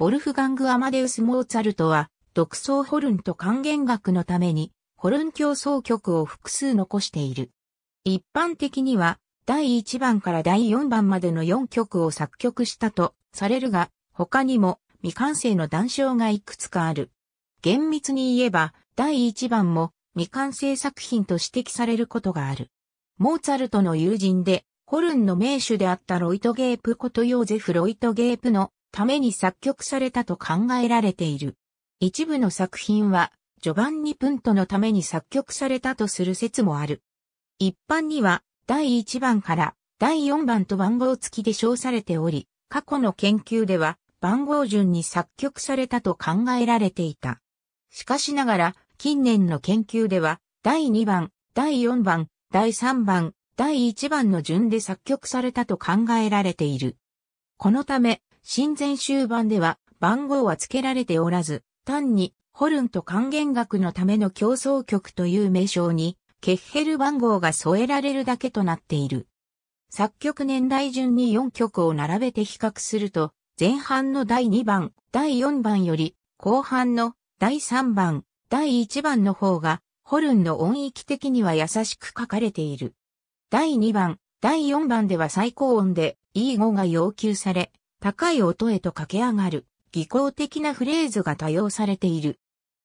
ボルフガング・アマデウス・モーツァルトは、独奏ホルンと還元楽のために、ホルン競争曲を複数残している。一般的には、第1番から第4番までの4曲を作曲したとされるが、他にも未完成の談笑がいくつかある。厳密に言えば、第1番も未完成作品と指摘されることがある。モーツァルトの友人で、ホルンの名手であったロイト・ゲープことヨーゼフ・ロイト・ゲープのために作曲されたと考えられている。一部の作品は、ジョバンニ・プントのために作曲されたとする説もある。一般には、第1番から第4番と番号付きで称されており、過去の研究では番号順に作曲されたと考えられていた。しかしながら、近年の研究では、第2番、第4番、第3番、第1番の順で作曲されたと考えられている。このため、新前終盤では番号は付けられておらず、単にホルンと還元学のための競争曲という名称に、ケッヘル番号が添えられるだけとなっている。作曲年代順に4曲を並べて比較すると、前半の第2番、第4番より、後半の第3番、第1番の方が、ホルンの音域的には優しく書かれている。第2番、第4番では最高音で E5 が要求され、高い音へと駆け上がる、技巧的なフレーズが多用されている。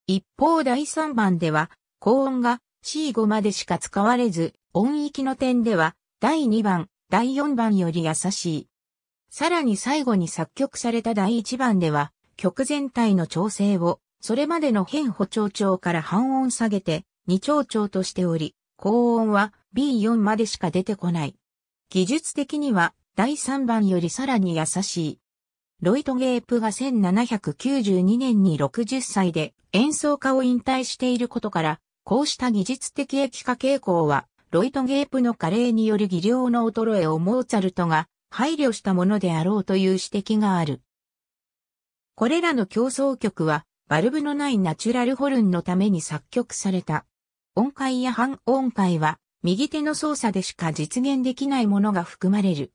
一方第3番では、高音が C5 までしか使われず、音域の点では、第2番、第4番より優しい。さらに最後に作曲された第1番では、曲全体の調整を、それまでの変歩調調から半音下げて、二調調としており、高音は B4 までしか出てこない。技術的には第3番よりさらに優しい。ロイト・ゲープが1792年に60歳で演奏家を引退していることから、こうした技術的液化傾向は、ロイト・ゲープの加齢による技量の衰えをモーツァルトが配慮したものであろうという指摘がある。これらの競争曲は、バルブのないナチュラルホルンのために作曲された。音階や半音階は、右手の操作でしか実現できないものが含まれる。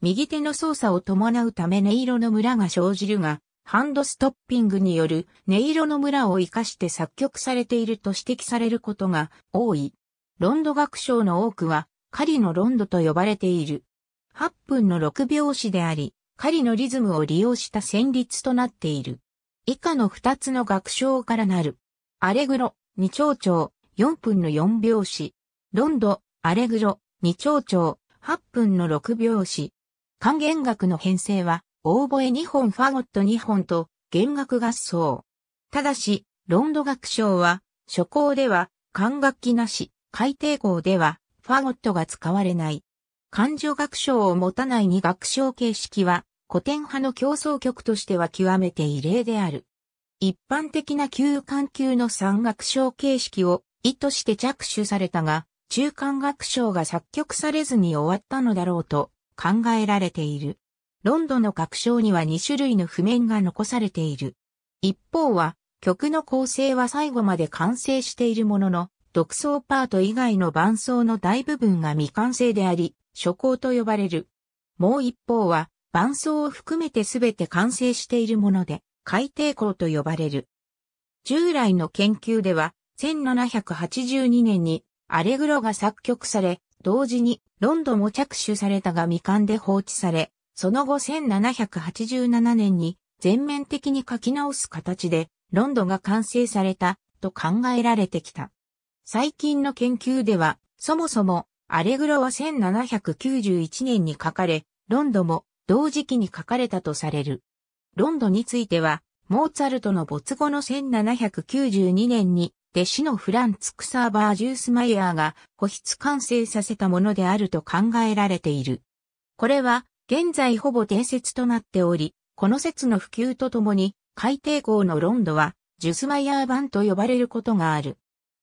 右手の操作を伴うため音色のムラが生じるが、ハンドストッピングによる音色のムラを活かして作曲されていると指摘されることが多い。ロンド楽章の多くは、狩りのロンドと呼ばれている。8分の6拍子であり、狩りのリズムを利用した旋律となっている。以下の2つの楽章からなる。アレグロ、2丁調、4分の4拍子。ロンド、アレグロ、2丁調、8分の6拍子。管弦楽の編成は、オーボエ2本ファゴット2本と、弦楽合奏。ただし、ロンド楽章は、初行では、管楽器なし、海底号では、ファゴットが使われない。感情学章を持たない二学章形式は、古典派の競争曲としては極めて異例である。一般的な旧環級の三楽章形式を意図して着手されたが、中間楽章が作曲されずに終わったのだろうと考えられている。ロンドの各章には2種類の譜面が残されている。一方は、曲の構成は最後まで完成しているものの、独奏パート以外の伴奏の大部分が未完成であり、初行と呼ばれる。もう一方は、伴奏を含めて全て完成しているもので、海底行と呼ばれる。従来の研究では、1782年にアレグロが作曲され、同時にロンドンも着手されたが未完で放置され、その後1787年に全面的に書き直す形でロンドンが完成されたと考えられてきた。最近の研究では、そもそもアレグロは1791年に書かれ、ロンドも同時期に書かれたとされる。ロンドについては、モーツァルトの没後の1792年に弟子のフランツ・クサーバー・ジュースマイヤーが保筆完成させたものであると考えられている。これは現在ほぼ定説となっており、この説の普及とともに海底号のロンドはジュスマイヤー版と呼ばれることがある。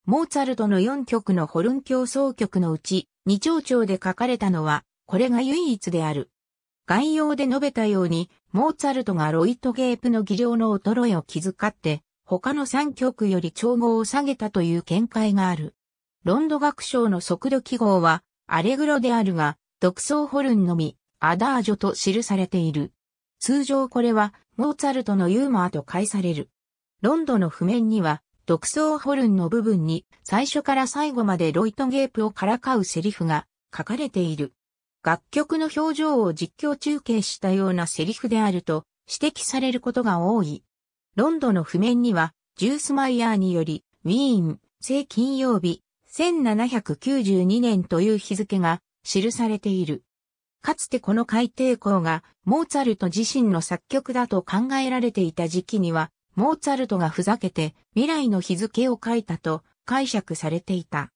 モーツァルトの4曲のホルン教奏曲のうち2丁調で書かれたのはこれが唯一である。概要で述べたように、モーツァルトがロイトゲープの技量の衰えを気遣って、他の3曲より調合を下げたという見解がある。ロンド学賞の速度記号は、アレグロであるが、独奏ホルンのみ、アダージョと記されている。通常これは、モーツァルトのユーモアと解される。ロンドの譜面には、独奏ホルンの部分に、最初から最後までロイトゲープをからかうセリフが書かれている。楽曲の表情を実況中継したようなセリフであると指摘されることが多い。ロンドの譜面には、ジュースマイヤーにより、ウィーン、聖金曜日、1792年という日付が記されている。かつてこの海底校がモーツァルト自身の作曲だと考えられていた時期には、モーツァルトがふざけて未来の日付を書いたと解釈されていた。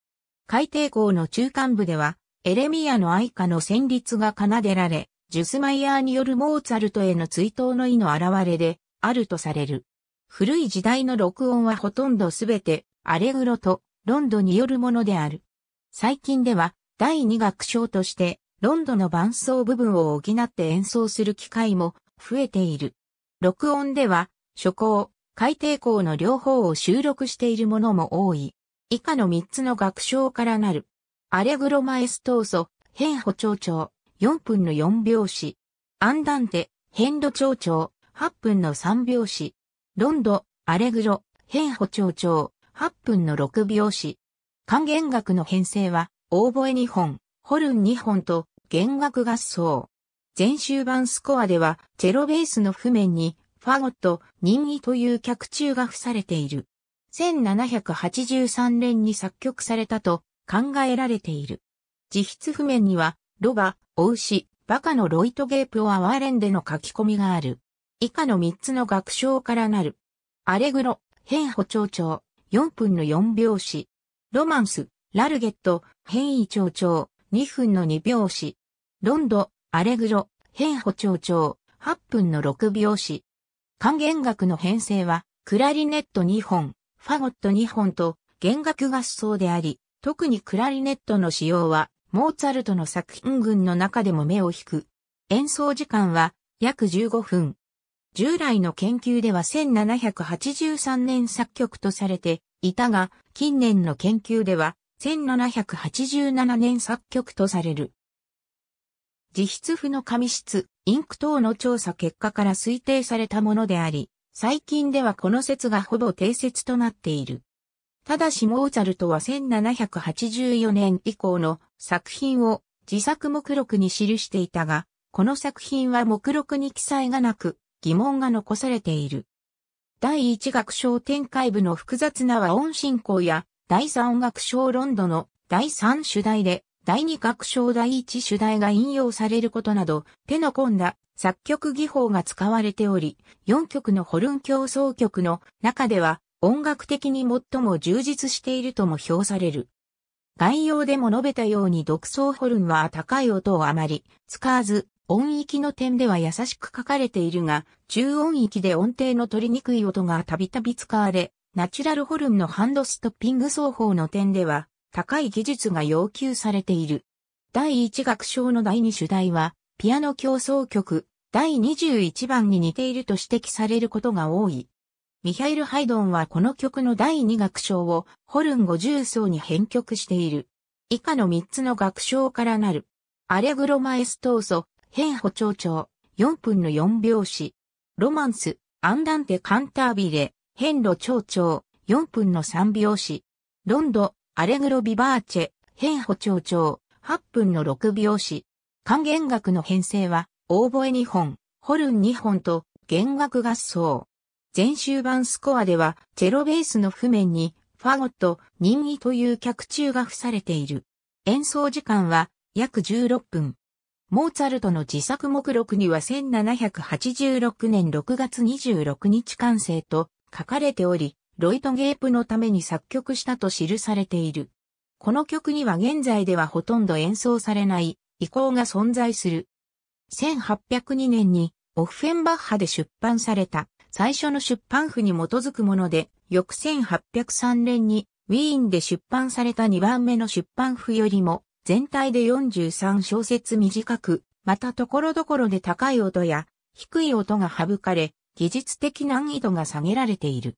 海底校の中間部では、エレミアの愛歌の旋律が奏でられ、ジュスマイヤーによるモーツァルトへの追悼の意の表れであるとされる。古い時代の録音はほとんどすべてアレグロとロンドによるものである。最近では第2楽章としてロンドの伴奏部分を補って演奏する機会も増えている。録音では初行、海底校の両方を収録しているものも多い。以下の3つの楽章からなる。アレグロマエストーソ、変歩長調、4分の4拍子。アンダンテ、変度長調、8分の3拍子。ロンド、アレグロ、変歩町長、8分の6拍子。還元楽の編成は、オーボエ2本、ホルン2本と、弦楽合奏。全集版スコアでは、チェロベースの譜面に、ファゴット、任意という脚注が付されている。1783年に作曲されたと考えられている。自筆譜面には、ロバ、オウシ、バカのロイトゲープをアワーレンでの書き込みがある。以下の3つの楽章からなる。アレグロ、変歩調調、4分の4拍子。ロマンス、ラルゲット、変異調調、2分の2拍子。ロンド、アレグロ、変歩調調、8分の6拍子。還元楽の編成は、クラリネット2本、ファゴット2本と、弦楽合奏であり、特にクラリネットの使用は、モーツァルトの作品群の中でも目を引く。演奏時間は、約15分。従来の研究では1783年作曲とされていたが、近年の研究では1787年作曲とされる。自筆譜の紙質、インク等の調査結果から推定されたものであり、最近ではこの説がほぼ定説となっている。ただしモーツァルトは1784年以降の作品を自作目録に記していたが、この作品は目録に記載がなく、疑問が残されている。第一楽章展開部の複雑な和音進行や、第三楽章ロンドの第三主題で、第二楽章第一主題が引用されることなど、手の込んだ作曲技法が使われており、4曲のホルン競争曲の中では、音楽的に最も充実しているとも評される。概要でも述べたように独奏ホルンは高い音をあまり使わず、音域の点では優しく書かれているが、中音域で音程の取りにくい音がたびたび使われ、ナチュラルホルンのハンドストッピング奏法の点では、高い技術が要求されている。第1楽章の第2主題は、ピアノ競争曲、第21番に似ていると指摘されることが多い。ミハイル・ハイドンはこの曲の第2楽章をホルン50奏に編曲している。以下の3つの楽章からなる。アレグロ・マエストーソ、変歩町長、4分の4拍子。ロマンス、アンダンテ・カンタービレ、変路町長、4分の3拍子。ロンド、アレグロ・ビバーチェ、変歩町長、8分の6拍子。還元楽の編成は、オーボエ2本、ホルン2本と、弦楽合奏。全集版スコアでは、チェロベースの譜面に、ファゴット、任意という脚注が付されている。演奏時間は、約16分。モーツァルトの自作目録には1786年6月26日完成と書かれており、ロイトゲープのために作曲したと記されている。この曲には現在ではほとんど演奏されない意向が存在する。1802年にオフフェンバッハで出版された最初の出版譜に基づくもので、翌1803年にウィーンで出版された2番目の出版譜よりも全体で43小節短く、また所々で高い音や低い音が省かれ、技術的難易度が下げられている。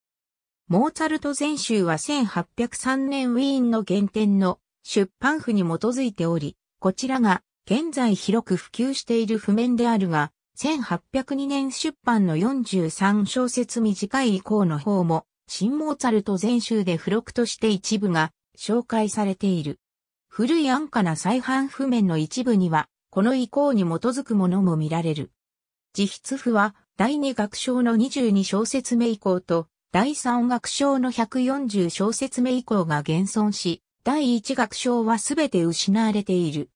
モーツァルト全集は1803年ウィーンの原点の出版譜に基づいており、こちらが現在広く普及している譜面であるが、1802年出版の43小節短い以降の方も、新モーツァルト全集で付録として一部が紹介されている。古い安価な再版譜面の一部には、この意向に基づくものも見られる。自筆譜は、第2楽章の22小節目以降と、第3楽章の140小節目以降が現存し、第1楽章はすべて失われている。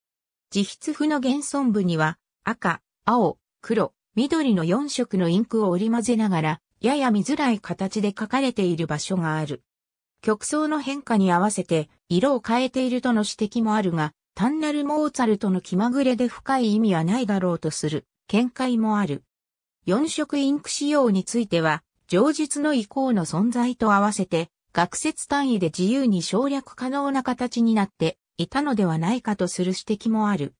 自筆譜の現存部には、赤、青、黒、緑の4色のインクを織り混ぜながら、やや見づらい形で書かれている場所がある。曲層の変化に合わせて、色を変えているとの指摘もあるが、単なるモーツァルトの気まぐれで深い意味はないだろうとする見解もある。四色インク仕様については、上述の意向の存在と合わせて、学説単位で自由に省略可能な形になっていたのではないかとする指摘もある。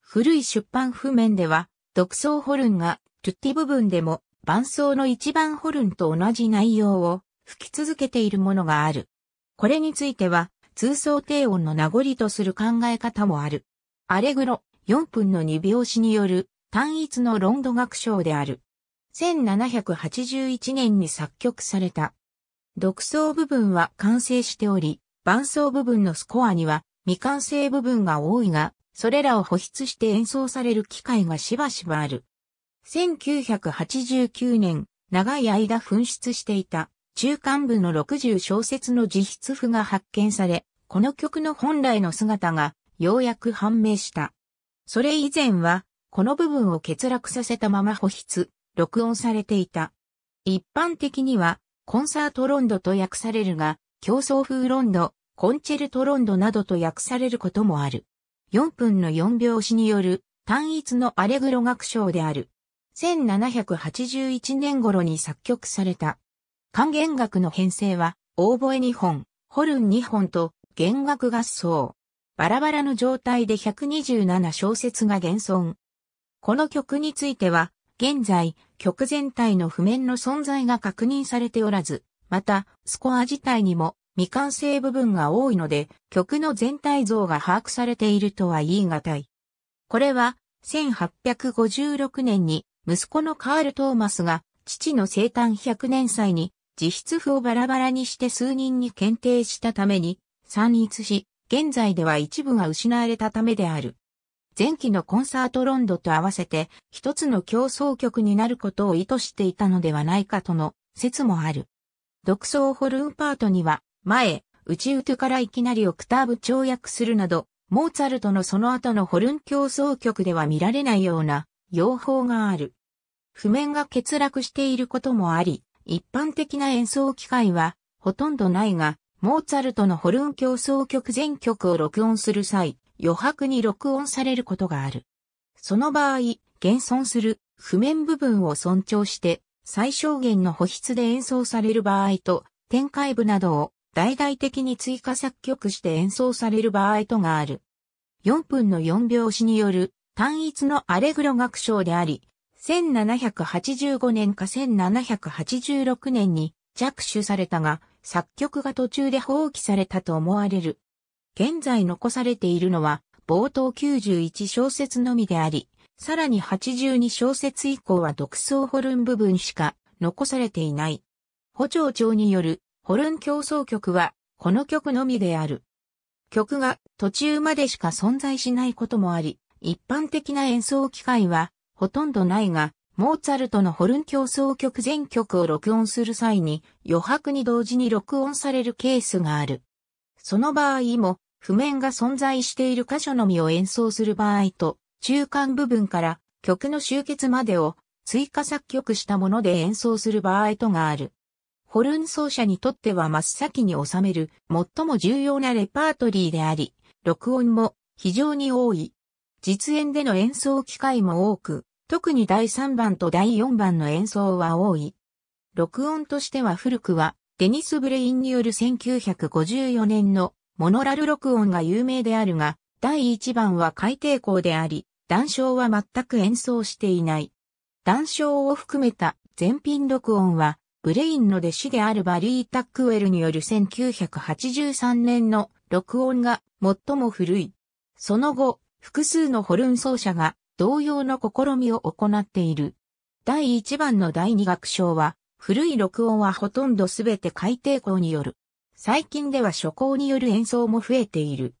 古い出版譜面では、独創ホルンが、トゥッティ部分でも、伴奏の一番ホルンと同じ内容を吹き続けているものがある。これについては、通奏低音の名残とする考え方もある。アレグロ、4分の2拍子による単一のロンド楽章である。1781年に作曲された。独奏部分は完成しており、伴奏部分のスコアには未完成部分が多いが、それらを保湿して演奏される機会がしばしばある。1989年、長い間紛失していた中間部の60小節の自筆譜が発見され、この曲の本来の姿がようやく判明した。それ以前は、この部分を欠落させたまま保筆、録音されていた。一般的には、コンサートロンドと訳されるが、競争風ロンド、コンチェルトロンドなどと訳されることもある。4分の4拍子による単一のアレグロ楽章である。1781年頃に作曲された。管弦楽の編成は、オーボエ2本、ホルン2本と弦楽合奏。バラバラの状態で127小節が現存。この曲については、現在、曲全体の譜面の存在が確認されておらず、また、スコア自体にも未完成部分が多いので、曲の全体像が把握されているとは言い難い。これは、1856年に、息子のカール・トーマスが、父の生誕100年祭に、自筆譜をバラバラにして数人に検定したために、散逸し、現在では一部が失われたためである。前期のコンサートロンドと合わせて一つの競争曲になることを意図していたのではないかとの説もある。独奏ホルンパートには前、内歌からいきなりオクターブ跳躍するなど、モーツァルトのその後のホルン競争曲では見られないような用法がある。譜面が欠落していることもあり、一般的な演奏機会はほとんどないが、モーツァルトのホルン競争曲全曲を録音する際、余白に録音されることがある。その場合、現存する譜面部分を尊重して、最小限の保筆で演奏される場合と、展開部などを大々的に追加作曲して演奏される場合とがある。4分の4拍子による単一のアレグロ楽章であり、1785年か1786年に着手されたが、作曲が途中で放棄されたと思われる。現在残されているのは冒頭91小節のみであり、さらに82小節以降は独奏ホルン部分しか残されていない。補聴長によるホルン競争曲はこの曲のみである。曲が途中までしか存在しないこともあり、一般的な演奏機会はほとんどないが、モーツァルトのホルン競争曲全曲を録音する際に余白に同時に録音されるケースがある。その場合も譜面が存在している箇所のみを演奏する場合と中間部分から曲の終結までを追加作曲したもので演奏する場合とがある。ホルン奏者にとっては真っ先に収める最も重要なレパートリーであり、録音も非常に多い。実演での演奏機会も多く、特に第3番と第4番の演奏は多い。録音としては古くは、デニス・ブレインによる1954年のモノラル録音が有名であるが、第1番は海底校であり、談笑は全く演奏していない。談笑を含めた全品録音は、ブレインの弟子であるバリー・タックウェルによる1983年の録音が最も古い。その後、複数のホルン奏者が同様の試みを行っている。第1番の第2楽章は、古い録音はほとんどすべて海底校による。最近では初校による演奏も増えている。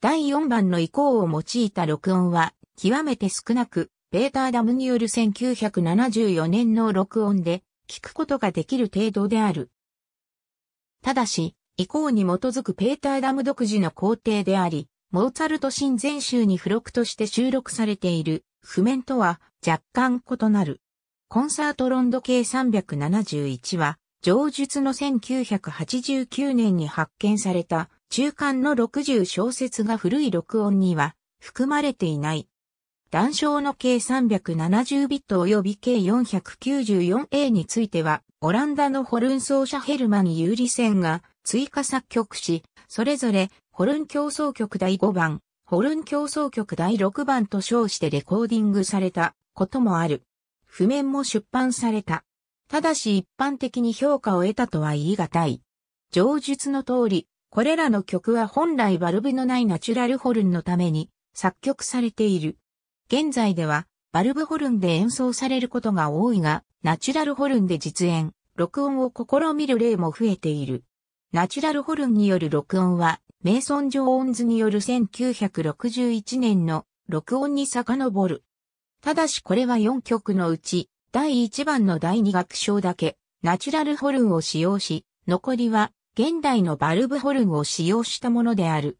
第4番の以降を用いた録音は、極めて少なく、ペーターダムによる1974年の録音で、聞くことができる程度である。ただし、以降に基づくペーターダム独自の工程であり、モーツァルト新全集に付録として収録されている譜面とは若干異なる。コンサートロンド計371は、上述の1989年に発見された中間の60小節が古い録音には含まれていない。断章の計370ビット及び計 494A については、オランダのホルン奏者ヘルマン・ユーリセンが追加作曲し、それぞれホルン競争曲第5番、ホルン競争曲第6番と称してレコーディングされたこともある。譜面も出版された。ただし一般的に評価を得たとは言い難い。上述の通り、これらの曲は本来バルブのないナチュラルホルンのために作曲されている。現在ではバルブホルンで演奏されることが多いが、ナチュラルホルンで実演、録音を試みる例も増えている。ナチュラルホルンによる録音はメイソン・ジョーンズによる1961年の録音に遡る。ただしこれは4曲のうち、第1番の第2楽章だけ、ナチュラルホルンを使用し、残りは現代のバルブホルンを使用したものである。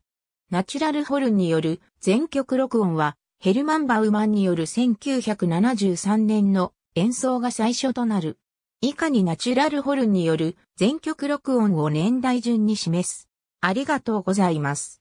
ナチュラルホルンによる全曲録音は、ヘルマン・バウマンによる1973年の演奏が最初となる。以下にナチュラルホルンによる全曲録音を年代順に示す。ありがとうございます。